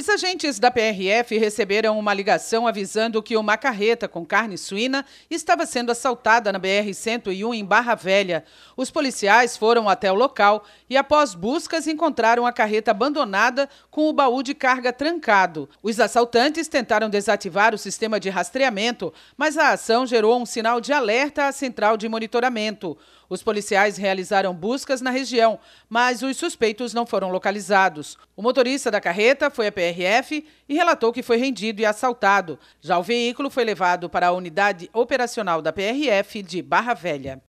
Os agentes da PRF receberam uma ligação avisando que uma carreta com carne suína estava sendo assaltada na BR-101 em Barra Velha. Os policiais foram até o local e, após buscas, encontraram a carreta abandonada com o baú de carga trancado. Os assaltantes tentaram desativar o sistema de rastreamento, mas a ação gerou um sinal de alerta à central de monitoramento. Os policiais realizaram buscas na região, mas os suspeitos não foram localizados. O motorista da carreta foi a PRF PRF e relatou que foi rendido e assaltado. Já o veículo foi levado para a unidade operacional da PRF de Barra Velha.